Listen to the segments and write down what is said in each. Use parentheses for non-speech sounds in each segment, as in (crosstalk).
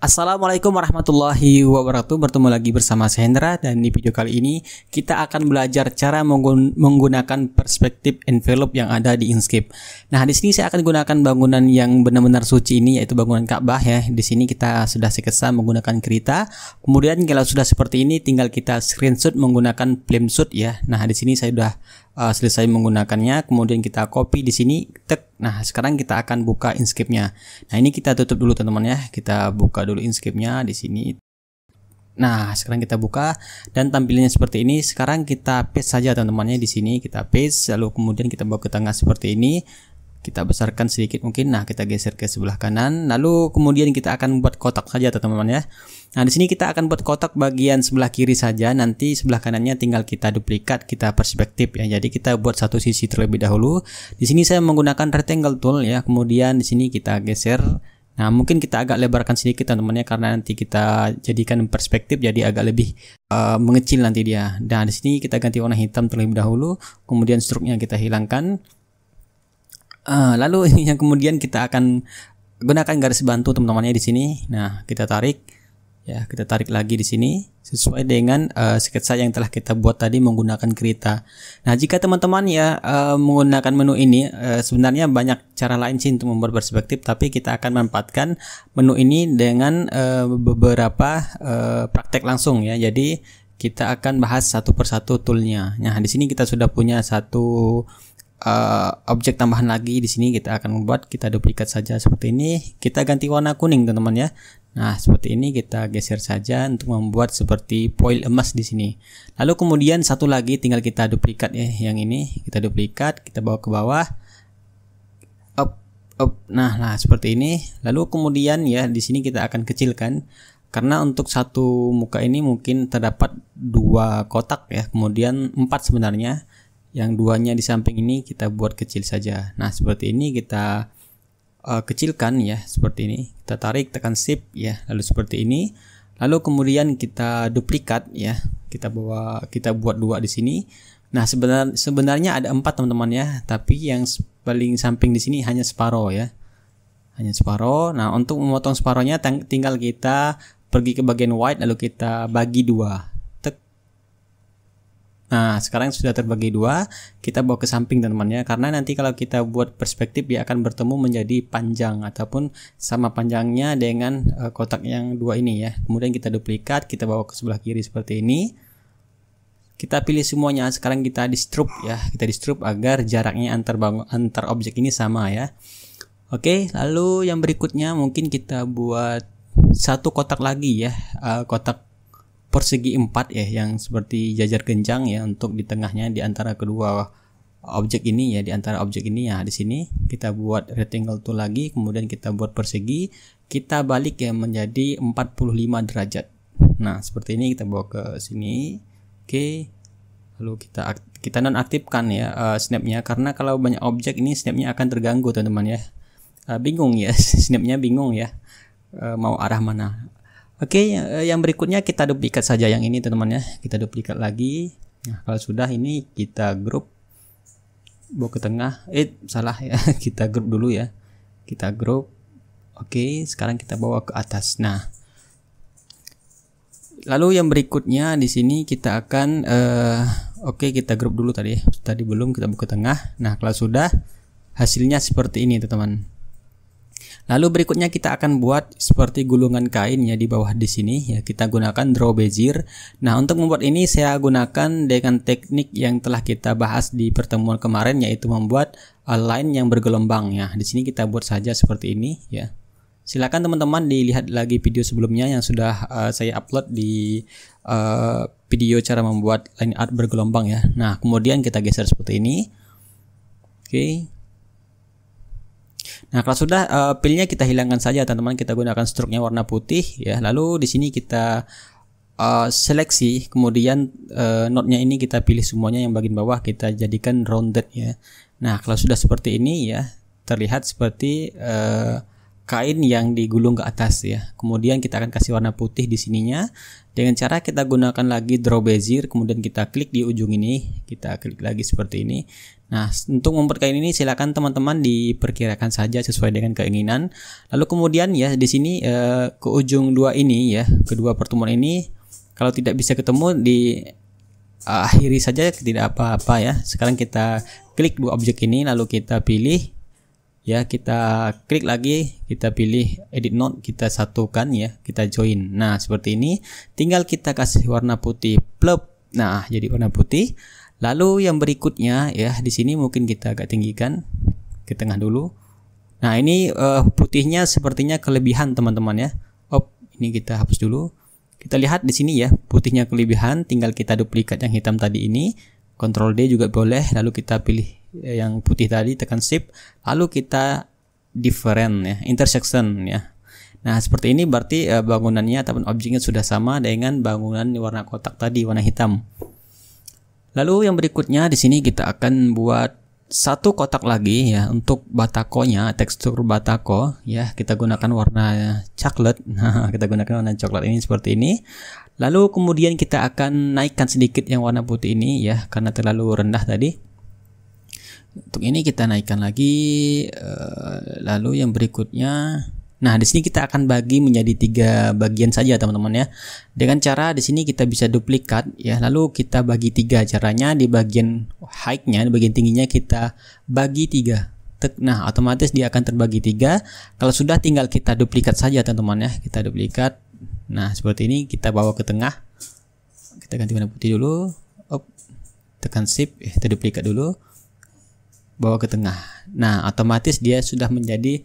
Assalamualaikum warahmatullahi wabarakatuh Bertemu lagi bersama saya Hendra Dan di video kali ini kita akan belajar cara menggunakan perspektif envelope yang ada di Inkscape Nah di sini saya akan gunakan bangunan yang benar-benar suci ini yaitu bangunan Ka'bah ya Di sini kita sudah sekesa menggunakan kereta Kemudian kalau sudah seperti ini tinggal kita screenshot menggunakan flame suit ya Nah di sini saya sudah uh, selesai menggunakannya kemudian kita copy di sini tek nah sekarang kita akan buka inscape-nya nah ini kita tutup dulu teman-teman ya kita buka dulu inscape-nya di sini Nah, sekarang kita buka dan tampilannya seperti ini. Sekarang kita paste saja teman-temannya di sini. Kita paste lalu kemudian kita bawa ke tengah seperti ini. Kita besarkan sedikit mungkin. Nah, kita geser ke sebelah kanan. Lalu kemudian kita akan buat kotak saja teman-teman ya. Nah, di sini kita akan buat kotak bagian sebelah kiri saja, nanti sebelah kanannya tinggal kita duplikat, kita perspektif ya. Jadi kita buat satu sisi terlebih dahulu. Di sini saya menggunakan rectangle tool ya. Kemudian di sini kita geser Nah, mungkin kita agak lebarkan sedikit teman-teman ya karena nanti kita jadikan perspektif jadi agak lebih uh, mengecil nanti dia. Nah, di sini kita ganti warna hitam terlebih dahulu, kemudian struknya kita hilangkan. Uh, lalu (laughs) yang kemudian kita akan gunakan garis bantu teman-temannya di sini. Nah, kita tarik. Ya, kita tarik lagi di sini sesuai dengan uh, sketsa yang telah kita buat tadi menggunakan kereta Nah, jika teman-teman ya uh, menggunakan menu ini, uh, sebenarnya banyak cara lain sih untuk membuat perspektif, tapi kita akan manfaatkan menu ini dengan uh, beberapa uh, praktek langsung ya. Jadi kita akan bahas satu persatu toolnya. Nah, di sini kita sudah punya satu uh, objek tambahan lagi di sini kita akan membuat kita duplikat saja seperti ini kita ganti warna kuning teman-teman ya Nah, seperti ini kita geser saja untuk membuat seperti foil emas di sini. Lalu kemudian satu lagi tinggal kita duplikat ya yang ini, kita duplikat, kita bawa ke bawah. Up up. Nah, nah seperti ini. Lalu kemudian ya di sini kita akan kecilkan karena untuk satu muka ini mungkin terdapat dua kotak ya, kemudian empat sebenarnya. Yang duanya di samping ini kita buat kecil saja. Nah, seperti ini kita uh, kecilkan ya seperti ini kita tarik tekan shift ya lalu seperti ini lalu kemudian kita duplikat ya kita bawa kita buat dua di sini nah sebenar, sebenarnya ada empat teman-teman ya tapi yang paling samping di sini hanya separoh ya hanya separoh nah untuk memotong separohnya tinggal kita pergi ke bagian white lalu kita bagi dua Nah, sekarang sudah terbagi dua, kita bawa ke samping teman-teman ya, karena nanti kalau kita buat perspektif dia akan bertemu menjadi panjang ataupun sama panjangnya dengan e, kotak yang dua ini ya. Kemudian kita duplikat, kita bawa ke sebelah kiri seperti ini. Kita pilih semuanya. Sekarang kita distrub ya, kita distrub agar jaraknya antar bangun, antar objek ini sama ya. Oke, lalu yang berikutnya mungkin kita buat satu kotak lagi ya, e, kotak persegi empat ya yang seperti jajar kencang ya untuk di tengahnya di antara kedua objek ini ya di antara objek ini ya di sini kita buat rectangle tool lagi kemudian kita buat persegi kita balik ya menjadi 45 derajat nah seperti ini kita bawa ke sini oke okay. lalu kita kita nonaktifkan ya uh, snapnya karena kalau banyak objek ini snapnya akan terganggu teman-teman ya uh, bingung ya (laughs) snapnya bingung ya uh, mau arah mana Oke, ya, eh, yang berikutnya kita duplikat saja yang ini teman-teman ya. Kita duplikat lagi. Nah, kalau sudah ini kita grup bawa ke tengah. Eh, salah ya. (laughs) Kita grup dulu ya. Kita grup. Oke, sekarang kita bawa ke atas. Nah, lalu yang berikutnya di sini kita akan uh, oke okay, kita grup dulu tadi. Tadi belum kita buka tengah. Nah, kalau sudah hasilnya seperti ini, teman-teman. Lalu berikutnya kita akan buat seperti gulungan kain ya di bawah di sini ya kita gunakan draw bezier. Nah untuk membuat ini saya gunakan dengan teknik yang telah kita bahas di pertemuan kemarin yaitu membuat eh, line yang bergelombang ya. Di sini kita buat saja seperti ini ya. Silakan teman-teman dilihat lagi video sebelumnya yang sudah uh, saya upload di uh, video cara membuat line art bergelombang ya. Nah kemudian kita geser seperti ini. Oke. Okay. Nah, kalau sudah uh, eh, pilnya kita hilangkan saja teman-teman, kita gunakan struknya warna putih ya. Lalu di sini kita uh, seleksi, kemudian uh, eh, notnya ini kita pilih semuanya yang bagian bawah kita jadikan rounded ya. Nah, kalau sudah seperti ini ya, terlihat seperti uh, kain yang digulung ke atas ya. Kemudian kita akan kasih warna putih di sininya dengan cara kita gunakan lagi draw bezier kemudian kita klik di ujung ini, kita klik lagi seperti ini. Nah, untuk memperkaya ini silakan teman-teman diperkirakan saja sesuai dengan keinginan. Lalu kemudian ya di sini eh, ke ujung dua ini ya, kedua pertemuan ini kalau tidak bisa ketemu di eh, akhiri saja tidak apa-apa ya. Sekarang kita klik dua objek ini lalu kita pilih ya kita klik lagi kita pilih edit note kita satukan ya kita join nah seperti ini tinggal kita kasih warna putih plop nah jadi warna putih Lalu yang berikutnya ya di sini mungkin kita agak tinggikan ke tengah dulu. Nah, ini uh, putihnya sepertinya kelebihan teman-teman ya. Op, ini kita hapus dulu. Kita lihat di sini ya, putihnya kelebihan tinggal kita duplikat yang hitam tadi ini. Ctrl D juga boleh, lalu kita pilih eh, yang putih tadi tekan shift, lalu kita different ya, intersection ya. Nah, seperti ini berarti uh, bangunannya ataupun objeknya sudah sama dengan bangunan warna kotak tadi warna hitam. Lalu yang berikutnya di sini kita akan buat satu kotak lagi ya untuk batakonya tekstur batako ya kita gunakan warna coklat (laughs) nah, kita gunakan warna coklat ini seperti ini lalu kemudian kita akan naikkan sedikit yang warna putih ini ya karena terlalu rendah tadi untuk ini kita naikkan lagi eh, lalu yang berikutnya Nah, di sini kita akan bagi menjadi tiga bagian saja, teman-teman ya. Dengan cara di sini kita bisa duplikat ya, lalu kita bagi tiga. Caranya di bagian high-nya, di bagian tingginya kita bagi tiga. Nah, otomatis dia akan terbagi tiga. Kalau sudah tinggal kita duplikat saja, teman-teman ya. Kita duplikat. Nah, seperti ini kita bawa ke tengah. Kita ganti warna putih dulu. Op. Tekan shift, eh, kita duplikat dulu. Bawa ke tengah. Nah, otomatis dia sudah menjadi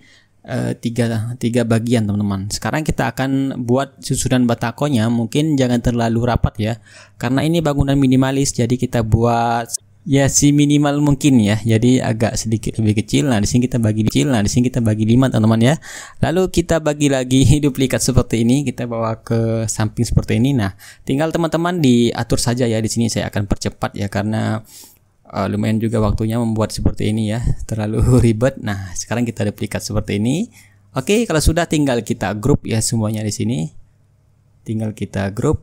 Eh, tiga tiga bagian teman-teman. Sekarang kita akan buat susunan batakonya mungkin jangan terlalu rapat ya karena ini bangunan minimalis jadi kita buat ya si minimal mungkin ya jadi agak sedikit lebih kecil nah di sini kita bagi kecil nah di sini kita bagi lima teman-teman ya lalu kita bagi lagi (laughs) duplikat seperti ini kita bawa ke samping seperti ini nah tinggal teman-teman diatur saja ya di sini saya akan percepat ya karena uh, lumayan juga waktunya membuat seperti ini ya terlalu (laughs) ribet nah sekarang kita duplikat seperti ini oke okay, kalau sudah tinggal kita grup ya semuanya di sini tinggal kita grup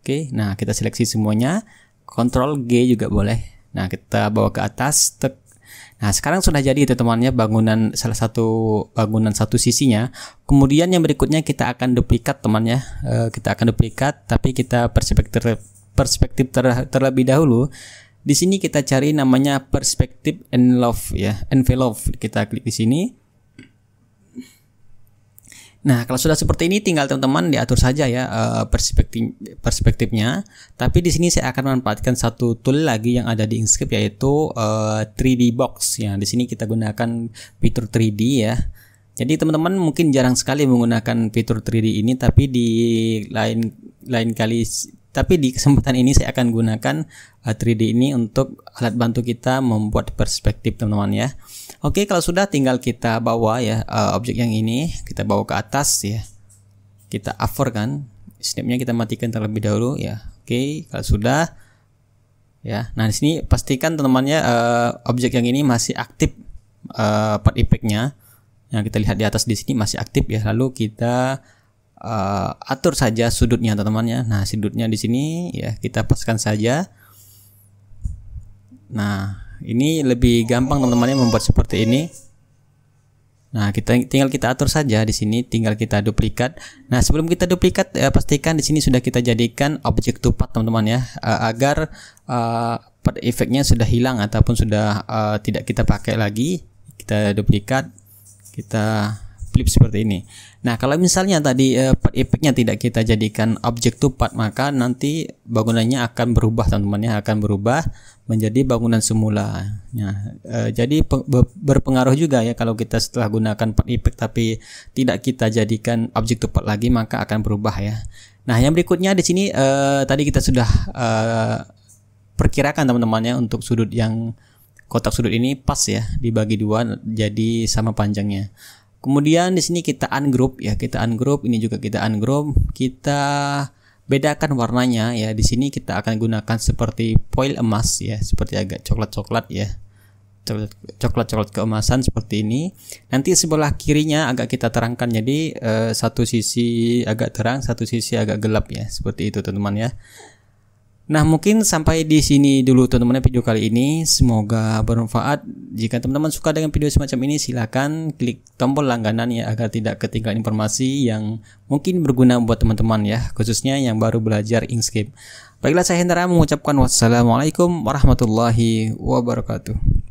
oke okay, nah kita seleksi semuanya Ctrl G juga boleh nah kita bawa ke atas tek Nah, sekarang sudah jadi itu temannya bangunan salah satu bangunan satu sisinya. Kemudian yang berikutnya kita akan duplikat temannya. E, kita akan duplikat tapi kita perspektif perspektif ter, terlebih dahulu di sini kita cari namanya perspektif envelope ya, envelope. Kita klik di sini. Nah, kalau sudah seperti ini tinggal teman-teman diatur saja ya eh, perspektif perspektifnya. Tapi di sini saya akan memanfaatkan satu tool lagi yang ada di Inkscape yaitu uh, eh, 3D box ya. Di sini kita gunakan fitur 3D ya. Jadi teman-teman mungkin jarang sekali menggunakan fitur 3D ini tapi di lain lain kali tapi di kesempatan ini saya akan gunakan uh, 3D ini untuk alat bantu kita membuat perspektif teman-teman ya. Oke, kalau sudah tinggal kita bawa ya uh, objek yang ini, kita bawa ke atas ya. Kita hover kan. Snapnya kita matikan terlebih dahulu ya. Oke, kalau sudah ya. Nah, di sini pastikan teman-temannya uh, objek yang ini masih aktif uh, part effect-nya. Yang kita lihat di atas di sini masih aktif ya. Lalu kita uh, atur saja sudutnya teman-teman ya. Nah, sudutnya di sini ya kita paskan saja. Nah, ini lebih gampang teman-teman ya membuat seperti ini. Nah, kita tinggal kita atur saja di sini, tinggal kita duplikat. Nah, sebelum kita duplikat ya, pastikan di sini sudah kita jadikan objek tupat teman-teman ya, eh, agar uh, efeknya sudah hilang ataupun sudah uh, tidak kita pakai lagi. Kita duplikat, kita flip seperti ini. Nah, kalau misalnya tadi eh, part efeknya tidak kita jadikan objek to part, maka nanti bangunannya akan berubah, teman-teman ya, akan berubah menjadi bangunan semula. Nah, eh, jadi berpengaruh juga ya kalau kita setelah gunakan part effect tapi tidak kita jadikan objek to part lagi, maka akan berubah ya. Nah, yang berikutnya di sini uh, tadi kita sudah uh, perkirakan teman-temannya untuk sudut yang kotak sudut ini pas ya dibagi dua jadi sama panjangnya Kemudian di sini kita ungroup ya, kita ungroup, ini juga kita ungroup, kita bedakan warnanya ya. Di sini kita akan gunakan seperti foil emas ya, seperti agak coklat-coklat ya. Coklat-coklat keemasan seperti ini. Nanti sebelah kirinya agak kita terangkan jadi eh, satu sisi agak terang, satu sisi agak gelap ya, seperti itu teman-teman ya. Nah, mungkin sampai di sini dulu teman-teman video kali ini. Semoga bermanfaat. Jika teman-teman suka dengan video semacam ini, Silahkan klik tombol langganan ya agar tidak ketinggalan informasi yang mungkin berguna buat teman-teman ya, khususnya yang baru belajar Inkscape. Baiklah, saya Hendra mengucapkan wassalamualaikum warahmatullahi wabarakatuh.